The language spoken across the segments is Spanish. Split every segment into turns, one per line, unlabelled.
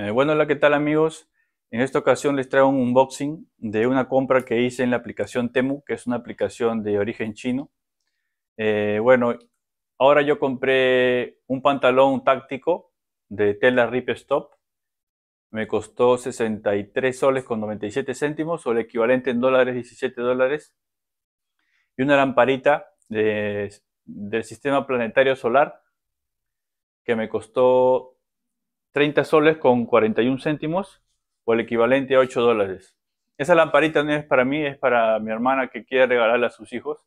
Eh, bueno, hola, ¿qué tal amigos? En esta ocasión les traigo un unboxing de una compra que hice en la aplicación Temu, que es una aplicación de origen chino. Eh, bueno, ahora yo compré un pantalón táctico de tela Ripstop, Me costó 63 soles con 97 céntimos, o el equivalente en dólares, 17 dólares. Y una lamparita del sistema planetario solar que me costó 30 soles con 41 céntimos o el equivalente a 8 dólares. Esa lamparita no es para mí, es para mi hermana que quiere regalarla a sus hijos.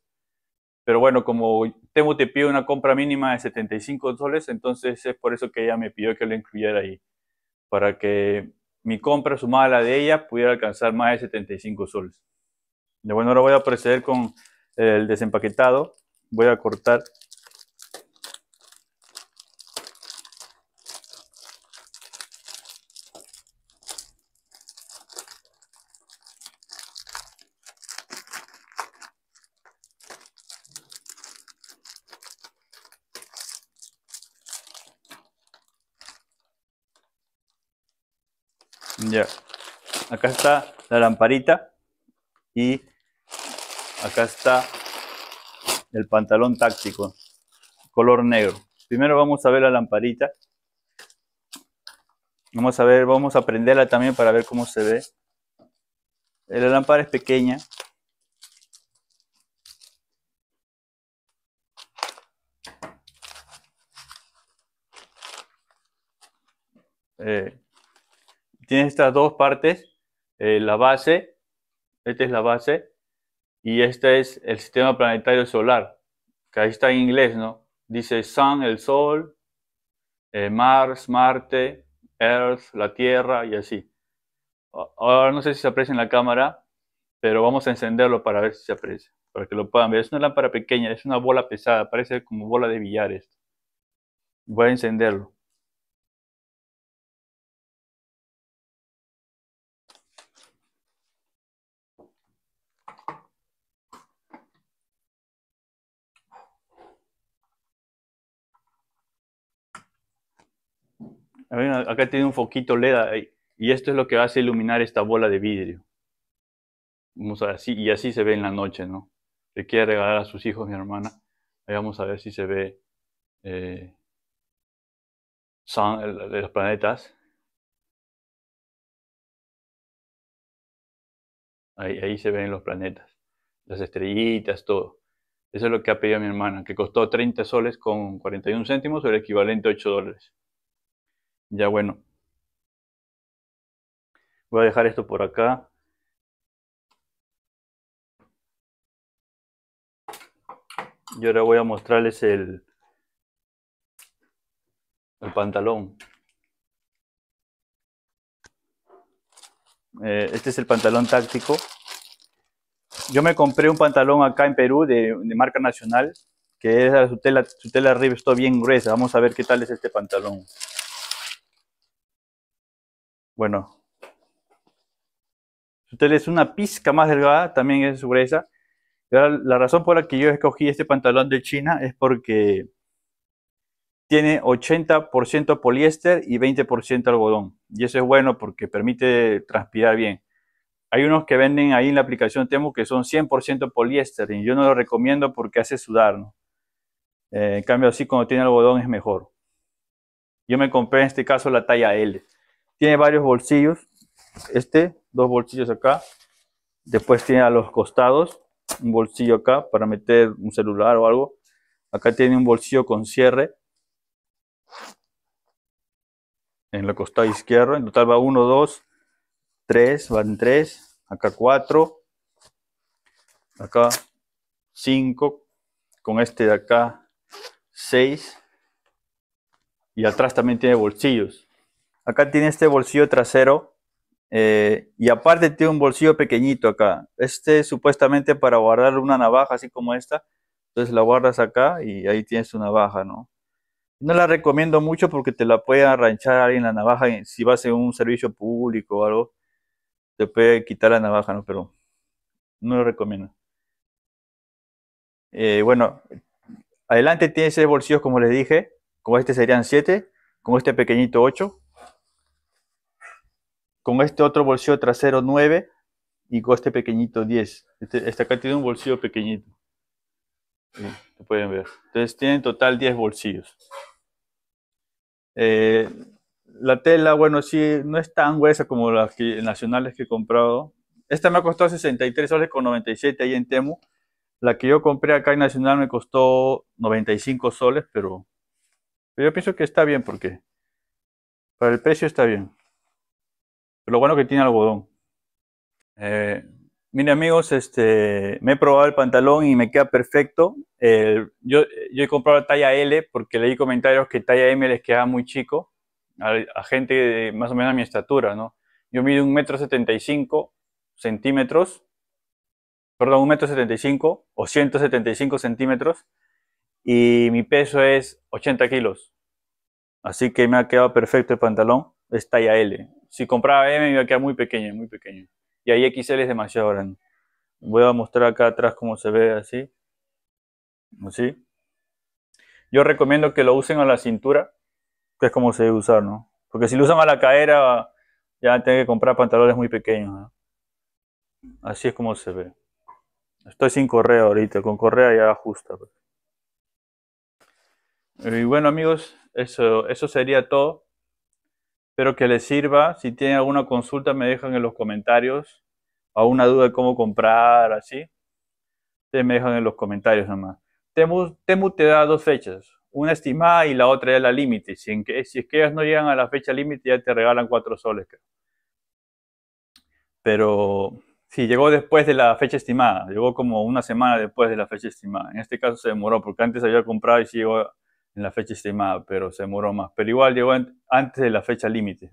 Pero bueno, como Temo te pide una compra mínima de 75 soles, entonces es por eso que ella me pidió que lo incluyera ahí, para que mi compra sumada a la de ella pudiera alcanzar más de 75 soles. De bueno, ahora voy a proceder con el desempaquetado. Voy a cortar Ya. Acá está la lamparita y acá está el pantalón táctico, color negro. Primero vamos a ver la lamparita. Vamos a ver, vamos a prenderla también para ver cómo se ve. Eh, la lámpara es pequeña. Eh, tiene estas dos partes, eh, la base, esta es la base, y este es el sistema planetario solar, que ahí está en inglés, ¿no? Dice Sun, el Sol, eh, Mars, Marte, Earth, la Tierra y así. Ahora no sé si se aprecia en la cámara, pero vamos a encenderlo para ver si se aprecia, para que lo puedan ver. Es una lámpara pequeña, es una bola pesada, parece como bola de billar Voy a encenderlo. Acá tiene un foquito LED y esto es lo que hace iluminar esta bola de vidrio. Vamos a y así se ve en la noche, ¿no? Le quiere regalar a sus hijos, mi hermana. Ahí vamos a ver si se ve eh, los planetas. Ahí, ahí, se ven los planetas, las estrellitas, todo. Eso es lo que ha pedido mi hermana, que costó 30 soles con 41 céntimos, o el equivalente a 8 dólares. Ya bueno. Voy a dejar esto por acá. Y ahora voy a mostrarles el, el pantalón. Eh, este es el pantalón táctico. Yo me compré un pantalón acá en Perú de, marca nacional, que es la tela, su arriba está bien gruesa. Vamos a ver qué tal es este pantalón. Bueno, si es una pizca más delgada, también es gruesa. La razón por la que yo escogí este pantalón de China es porque tiene 80% poliéster y 20% algodón. Y eso es bueno porque permite transpirar bien. Hay unos que venden ahí en la aplicación Temu que son 100% poliéster y yo no lo recomiendo porque hace sudar. Eh, en cambio, así cuando tiene algodón es mejor. Yo me compré en este caso la talla L. Tiene varios bolsillos. Este, dos bolsillos acá. Después tiene a los costados un bolsillo acá para meter un celular o algo. Acá tiene un bolsillo con cierre. En la costada izquierda En total va 1, 2, 3. Van 3. Acá 4. Acá 5. Con este de acá 6. Y atrás también tiene bolsillos. Acá tiene este bolsillo trasero eh, y aparte tiene un bolsillo pequeñito acá. Este supuestamente para guardar una navaja así como esta. Entonces la guardas acá y ahí tienes una navaja, ¿no? No la recomiendo mucho porque te la puede arranchar alguien la navaja si vas en un servicio público o algo. Te puede quitar la navaja, ¿no? Pero no lo recomiendo. Eh, bueno, adelante tiene seis bolsillos, como les dije. Como este serían siete, como este pequeñito ocho con este otro bolsillo trasero 9 y con este pequeñito 10. Este, este, acá tiene un bolsillo pequeñito. lo pueden ver. Entonces tienen en total 10 bolsillos. Eh, la tela, bueno, sí, no es tan gruesa como las nacionales que he comprado. Esta me ha costado 63 soles con 97 ahí en Temu. La que yo compré acá en Nacional me costó 95 soles, pero, pero yo pienso que está bien porque para el precio está bien. Pero lo bueno que tiene algodón. Eh, amigos, este, me he probado el pantalón y me queda perfecto. yo, he comprado la talla L porque leí comentarios que talla M les queda muy chico a, gente de, más o menos a mi estatura, ¿no? Yo mido un metro setenta centímetros, perdón, un metro setenta o 175 centímetros y mi peso es 80 kilos. Así que me ha quedado perfecto el pantalón es ya L. Si compraba M iba a quedar muy pequeño, muy pequeño. Y ahí XL es demasiado grande. Voy a mostrar acá atrás cómo se ve así. Así. Yo recomiendo que lo usen a la cintura, que es como se debe usar, ¿no? Porque si lo usan a la cadera, ya tienen que comprar pantalones muy pequeños. Así es como se ve. Estoy sin correa ahorita, con correa ya ajusta. Pues. Y bueno amigos, eso, eso sería todo. Espero que les sirva. Si tienen alguna consulta, me dejan en los comentarios. Alguna duda de cómo comprar, así. Ustedes me dejan en los comentarios nomás. Temu, te da dos fechas. Una estimada y la otra es la límite. Si, que, si es que ellas no llegan a la fecha límite, ya te regalan cuatro soles, Pero si llegó después de la fecha estimada, llegó como una semana después de la fecha estimada. En este caso se demoró porque antes había comprado y si llegó en la fecha estimada, pero se demoró más. Pero igual llegó antes de la fecha límite.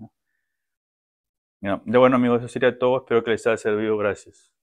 Ya, bueno, amigos, eso sería todo. Espero que les haya servido. Gracias.